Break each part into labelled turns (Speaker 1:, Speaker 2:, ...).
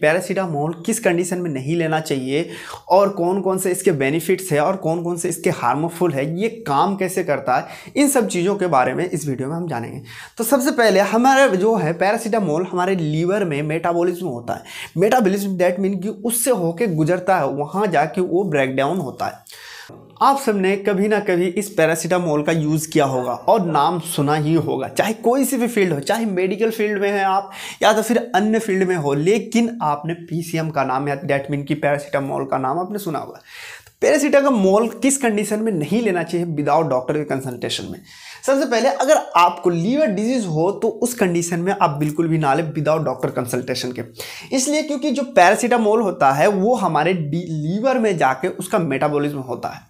Speaker 1: paracetamol किस condition में नहीं लेना चाहिए और कौन कौन से इसके बेनिफिट्स है और कौन कौन से इसके हार्मफुल है ये काम कैसे करता है इन सब चीज़ों के बारे में इस वीडियो में हम जानेंगे तो सबसे पहले हमारा जो है पैरासीटामोल हमारे लीवर में मेटाबॉलिज्म होता है मेटाबॉलिज्म डैट मीन कि उससे होके गुजरता है वहाँ जाके वो ब्रेकडाउन होता है आप सबने कभी ना कभी इस पैरासीटामोल का यूज़ किया होगा और नाम सुना ही होगा चाहे कोई सी भी फील्ड हो चाहे मेडिकल फील्ड में है आप या तो फिर अन्य फील्ड में हो लेकिन आपने पी का नाम या डैट मीन की पैरासीटामोल का नाम आपने सुना होगा पैरासीटा का मोल किस कंडीशन में नहीं लेना चाहिए विदाउट डॉक्टर के कंसल्टेशन में सबसे पहले अगर आपको लीवर डिजीज हो तो उस कंडीशन में आप बिल्कुल भी ना लें विदाउट डॉक्टर कंसल्टेशन के इसलिए क्योंकि जो पैरासीटामोल होता है वो हमारे लीवर में जाके उसका मेटाबॉलिज्म होता है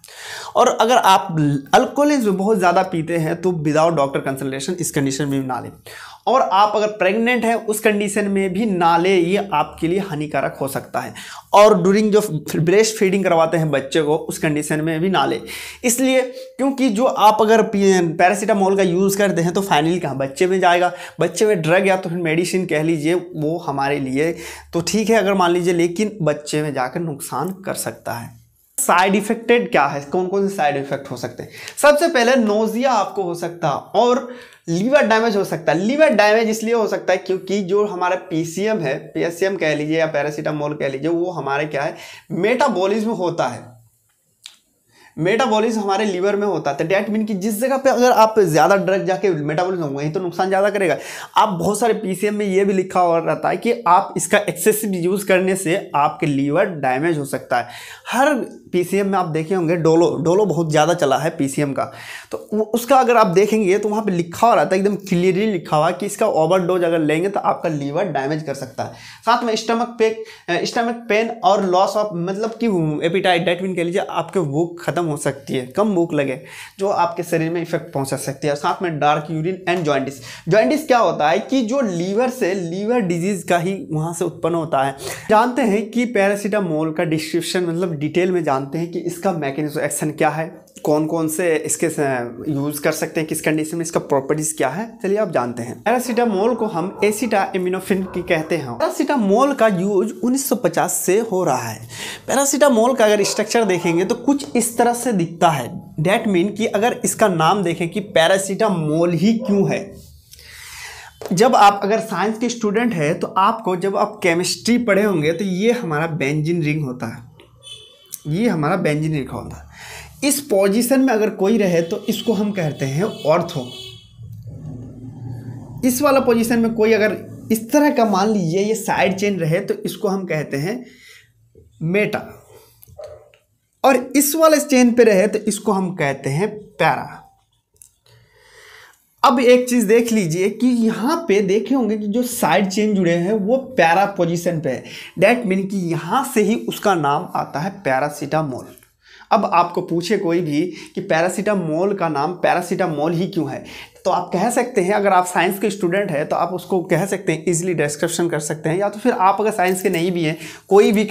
Speaker 1: और अगर आप अल्कोहलिज बहुत ज़्यादा पीते हैं तो विदाउट डॉक्टर कंसल्टेशन इस कंडीशन में ना लें और आप अगर प्रेग्नेंट हैं उस कंडीशन में भी ना लें ये आपके लिए हानिकारक हो सकता है और डूरिंग जो ब्रेस्ट फीडिंग करवाते हैं बच्चे को उस कंडीशन में भी ना ले इसलिए क्योंकि जो आप अगर पैरासीटामोल का यूज़ करते हैं तो फाइनली कहाँ बच्चे में जाएगा बच्चे में ड्रग या तो फिर मेडिसिन कह लीजिए वो हमारे लिए तो ठीक है अगर मान लीजिए लेकिन बच्चे में जाकर नुकसान कर सकता है साइड इफेक्टेड क्या है कौन कौन से साइड इफेक्ट हो सकते हैं सबसे पहले नोजिया आपको हो सकता है और लीवर डैमेज हो सकता है लीवर डैमेज इसलिए हो सकता है क्योंकि जो हमारा पीसीएम है पीएससीएम कह लीजिए या पैरासीटामोल कह लीजिए वो हमारे क्या है मेटाबॉलिज्म होता है मेटाबॉलिज्म हमारे लीवर में होता है डेट तो मीन कि जिस जगह पे अगर आप ज़्यादा ड्रग जाके मेटाबॉलिज्म होंगे वहीं तो नुकसान ज़्यादा करेगा आप बहुत सारे पीसीएम में ये भी लिखा हुआ रहता है कि आप इसका एक्सेसिव यूज़ करने से आपके लीवर डैमेज हो सकता है हर पीसीएम में आप देखे होंगे डोलो डोलो बहुत ज़्यादा चला है पी का तो उसका अगर आप देखेंगे तो वहाँ पर लिखा हुआ रहता है एकदम क्लियरली लिखा हुआ कि इसका ओवर डोज अगर लेंगे तो आपका लीवर डैमेज कर सकता है साथ में स्टमक पे स्टमक पेन और लॉस ऑफ मतलब कि एपिटाइट डेटमिन मीन कह लीजिए आपके वो खत्म हो सकती है कम भूख लगे जो आपके शरीर में इफेक्ट पहुंचा सकती है और साथ में dark urine and jaundice jaundice क्या होता है कि जो लीवर से लीवर डिजीज़ का ही वहां से उत्पन्न होता है जानते हैं कि पैरासीटामोल का डिस्क्रिप्शन मतलब डिटेल में जानते हैं कि इसका मैकेनिज्म एक्शन क्या है कौन कौन से इसके यूज़ कर सकते हैं किस कंडीशन में इसका प्रॉपर्टीज़ क्या है चलिए आप जानते हैं पैरासीटामोल को हम एसिटा इम्यूनोफिन की कहते हैं पैरासीटामोल का यूज 1950 से हो रहा है पैरासीटामोल का अगर स्ट्रक्चर देखेंगे तो कुछ इस तरह से दिखता है डैट मीन कि अगर इसका नाम देखें कि पैरासीटामोल ही क्यों है जब आप अगर साइंस के स्टूडेंट हैं तो आपको जब आप केमिस्ट्री पढ़े होंगे तो ये हमारा बेंजिन रिंग होता है ये हमारा बेंजिन रिंग होता है इस पोजीशन में अगर कोई रहे तो इसको हम कहते हैं ऑर्थो इस वाला पोजीशन में कोई अगर इस तरह का मान लीजिए ये साइड चेन रहे तो इसको हम कहते हैं मेटा और इस वाले चेन पे रहे तो इसको हम कहते हैं पैरा अब एक चीज देख लीजिए कि यहां पे देखे होंगे कि जो साइड चेन जुड़े हैं वो पैरा पोजीशन पे है डेट मीन कि यहां से ही उसका नाम आता है पैरासिटामोल अब आपको पूछे कोई भी कि पैरासीटामोल का नाम पैरासीटामोल ही क्यों है तो आप कह सकते हैं अगर आप साइंस के स्टूडेंट हैं तो आप उसको कह सकते हैं इजीली डिस्क्रिप्शन कर सकते हैं या तो फिर आप अगर साइंस के नहीं भी हैं कोई भी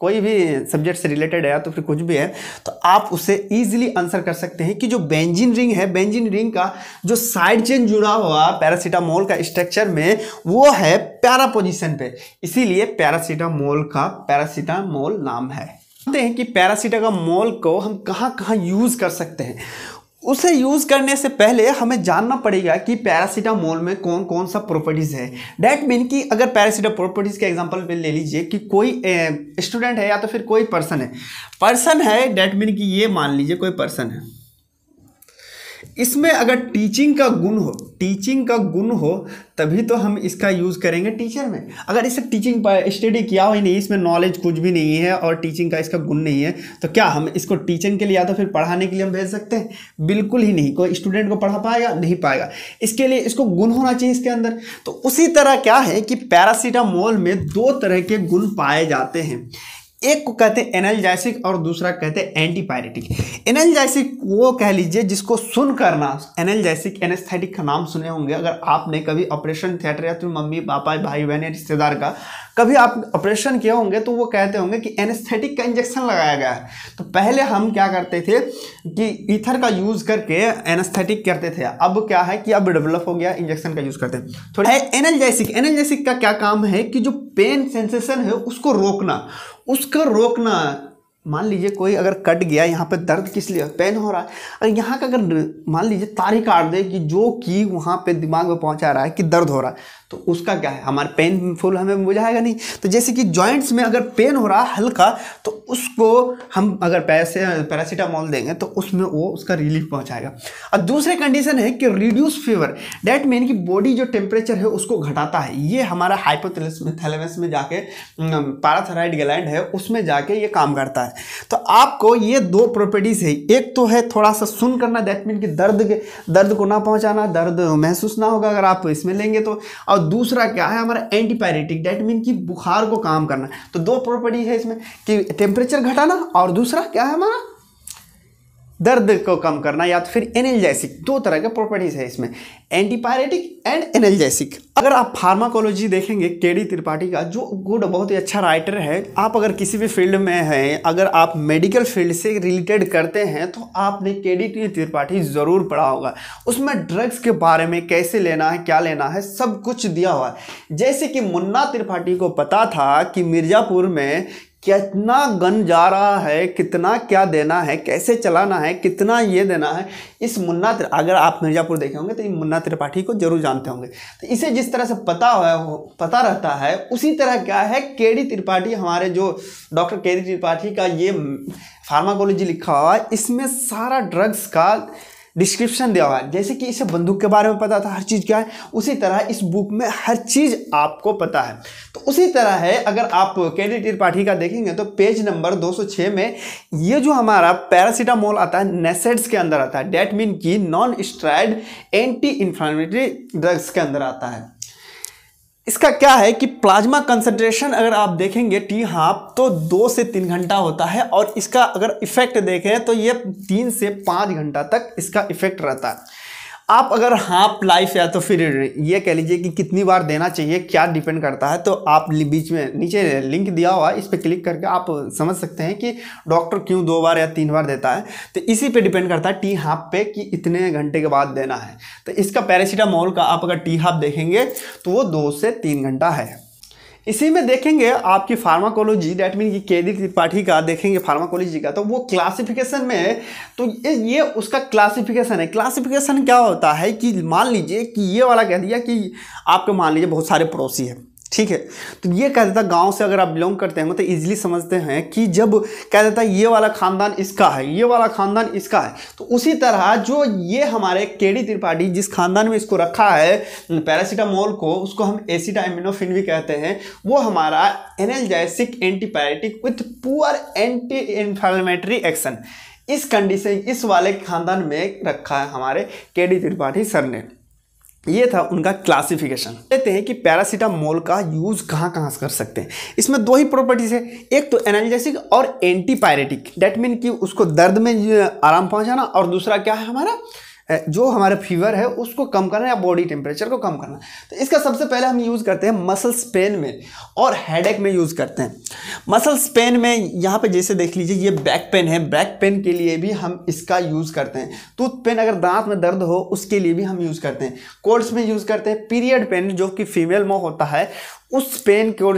Speaker 1: कोई भी सब्जेक्ट से रिलेटेड है या तो फिर कुछ भी है तो आप उसे ईजिली आंसर कर सकते हैं कि जो बेंजिन रिंग है बेंजिन रिंग का जो साइड चेन जुड़ा हुआ पैरासीटामोल का स्ट्रक्चर में वो है पैरा पोजिशन पर इसीलिए पैरासीटामोल का पैरासीटामोल नाम है जानते हैं कि पैरासीटामोल को हम कहाँ कहाँ यूज़ कर सकते हैं उसे यूज़ करने से पहले हमें जानना पड़ेगा कि पैरासीटामोल में कौन कौन सा प्रॉपर्टीज़ है डैट मीन कि अगर पैरासीटा प्रॉपर्टीज़ के एग्जांपल में ले लीजिए कि कोई स्टूडेंट है या तो फिर कोई पर्सन है पर्सन है डैट मीन कि ये मान लीजिए कोई पर्सन है इसमें अगर टीचिंग का गुण हो टीचिंग का गुण हो तभी तो हम इसका यूज़ करेंगे टीचर में अगर इसे टीचिंग स्टडी किया हो ही नहीं इसमें नॉलेज कुछ भी नहीं है और टीचिंग का इसका गुण नहीं है तो क्या हम इसको टीचिंग के लिए या तो फिर पढ़ाने के लिए हम भेज सकते हैं बिल्कुल ही नहीं कोई स्टूडेंट को पढ़ा पाएगा नहीं पाएगा इसके लिए इसको गुण होना चाहिए इसके अंदर तो उसी तरह क्या है कि पैरासीटामोल में दो तरह के गुण पाए जाते हैं एक को कहते हैं एनलजाइसिक और दूसरा कहते हैं एंटीपायरेटिक एनलजाइसिक वो कह लीजिए जिसको सुन करना एनलजाइसिक एनेस्थेटिक का नाम सुने होंगे अगर आपने कभी ऑपरेशन थिएटर या फिर मम्मी पापा भाई बहन या रिश्तेदार का कभी आप ऑपरेशन किए होंगे तो वो कहते होंगे कि एनेस्थेटिक का इंजेक्शन लगाया गया है तो पहले हम क्या करते थे कि ईथर का यूज़ करके एनेस्थेटिक करते थे अब क्या है कि अब डेवलप हो गया इंजेक्शन का यूज़ करते हैं थोड़ा एनलजाइसिक एनलजाइसिक का क्या काम है कि जो पेन सेंसेशन है उसको रोकना उसका रोकना मान लीजिए कोई अगर कट गया यहाँ पे दर्द किस लिए पेन हो रहा है अगर यहाँ का अगर मान लीजिए तारी काट दे कि जो कि वहाँ पे दिमाग में पहुँचा रहा है कि दर्द हो रहा है तो उसका क्या है हमारे पेन फुल हमें बुझाएगा नहीं तो जैसे कि जॉइंट्स में अगर पेन हो रहा है हल्का तो उसको हम अगर पैसे पैरासीटामोल देंगे तो उसमें वो उसका रिलीफ पहुँचाएगा और दूसरे कंडीशन है कि रिड्यूस फीवर डैट मीन कि बॉडी जो टेम्परेचर है उसको घटाता है ये हमारा हाइपोथैलेमस में जाके हम्म, पाराथराइड ग्लैंड है उसमें जाके ये काम करता है तो आपको ये दो प्रॉपर्टीज़ है एक तो है थोड़ा सा सुन करना दैट मीन कि दर्द के दर्द को ना पहुंचाना दर्द महसूस ना होगा अगर आप इसमें लेंगे तो और दूसरा क्या है हमारा एंटीपायरेटिक डैट मीन कि बुखार को काम करना तो दो प्रॉपर्टी है इसमें कि टेम्परेचर घटाना और दूसरा क्या है हमारा दर्द को कम करना या तो फिर एनर्जेसिक दो तरह के प्रॉपर्टीज़ है इसमें एंटीपायरेटिक एंड एनर्जेसिक अगर आप फार्माकोलॉजी देखेंगे के डी त्रिपाठी का जो गुड बहुत ही अच्छा राइटर है आप अगर किसी भी फील्ड में हैं अगर आप मेडिकल फील्ड से रिलेटेड करते हैं तो आपने के डी त्रिपाठी ज़रूर पढ़ा होगा उसमें ड्रग्स के बारे में कैसे लेना है क्या लेना है सब कुछ दिया हुआ है जैसे कि मुन्ना त्रिपाठी को पता था कि मिर्ज़ापुर में कितना गन जा रहा है कितना क्या देना है कैसे चलाना है कितना ये देना है इस मुन्ना अगर आप मिर्ज़ापुर देखे होंगे तो ये मुन्ना त्रिपाठी को जरूर जानते होंगे तो इसे जिस तरह से पता हो पता रहता है उसी तरह क्या है के त्रिपाठी हमारे जो डॉक्टर के त्रिपाठी का ये फार्माकोलॉजी लिखा हुआ है इसमें सारा ड्रग्स का डिस्क्रिप्शन दिया हुआ है जैसे कि इसे बंदूक के बारे में पता था हर चीज़ क्या है उसी तरह इस बुक में हर चीज़ आपको पता है तो उसी तरह है अगर आप कैंडिडेट त्रिपाठी का देखेंगे तो पेज नंबर 206 में ये जो हमारा पैरासीटामोल आता है नेसेड्स के अंदर आता है डेट मीन की non steroidal anti inflammatory drugs के अंदर आता है इसका क्या है कि प्लाज्मा कंसनट्रेशन अगर आप देखेंगे टी हाफ तो दो से तीन घंटा होता है और इसका अगर इफेक्ट देखें तो ये तीन से पाँच घंटा तक इसका इफेक्ट रहता है आप अगर हाफ लाइफ या तो फिर ये कह लीजिए कि कितनी बार देना चाहिए क्या डिपेंड करता है तो आप बीच में नीचे लिंक दिया हुआ है इस पर क्लिक करके आप समझ सकते हैं कि डॉक्टर क्यों दो बार या तीन बार देता है तो इसी पे डिपेंड करता है टी हाफ पे कि इतने घंटे के बाद देना है तो इसका पैरासीटामोल का आप अगर टी हाफ देखेंगे तो वो दो से तीन घंटा है इसी में देखेंगे आपकी फार्माकोलॉजी डैट मीन की केदी त्रिपाठी का देखेंगे फार्माकोलॉजी का तो वो क्लासिफिकेशन में तो ये ये उसका क्लासिफिकेशन है क्लासिफिकेशन क्या होता है कि मान लीजिए कि ये वाला कह दिया कि आपके मान लीजिए बहुत सारे पड़ोसी हैं ठीक है तो ये कह देता गांव से अगर आप बिलोंग करते हैं तो इजीली समझते हैं कि जब कह देता ये वाला खानदान इसका है ये वाला खानदान इसका है तो उसी तरह जो ये हमारे केडी त्रिपाठी जिस खानदान में इसको रखा है पैरासीटामोल को उसको हम एसिटा एमिनोफिन भी कहते हैं वो हमारा analgesic antipyretic with poor anti inflammatory action इस कंडीशन इस वाले खानदान में रखा है हमारे केडी त्रिपाठी सर ने ये था उनका क्लासिफिकेशन कहते हैं कि पैरासीटामोल का यूज़ कहाँ कहाँ कर सकते हैं इसमें दो ही प्रॉपर्टीज़ है एक तो एनाल्जेसिक और एंटीपायरेटिक डेट मीन कि उसको दर्द में आराम पहुंचाना और दूसरा क्या है हमारा जो हमारा फीवर है उसको कम करना या बॉडी टेम्परेचर को कम करना तो इसका सबसे पहले हम यूज़ करते हैं मसल्स पेन में और हेडेक में यूज़ करते हैं मसल्स पेन में यहाँ पे जैसे देख लीजिए ये बैक पेन है बैक पेन के लिए भी हम इसका यूज़ करते हैं टूथ पेन अगर दांत में दर्द हो उसके लिए भी हम यूज़ करते हैं कोल्ड्स में यूज़ करते हैं पीरियड पेन जो कि फीमेल में होता है उस पेन को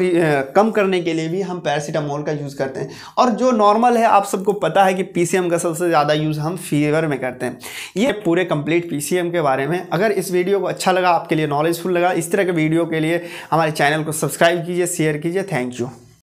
Speaker 1: कम करने के लिए भी हम पैरासीटामोल का यूज़ करते हैं और जो नॉर्मल है आप सबको पता है कि पीसीएम का सबसे ज़्यादा यूज़ हम फीवर में करते हैं ये पूरे कंप्लीट पीसीएम के बारे में अगर इस वीडियो को अच्छा लगा आपके लिए नॉलेजफुल लगा इस तरह के वीडियो के लिए हमारे चैनल को सब्सक्राइब कीजिए शेयर कीजिए थैंक यू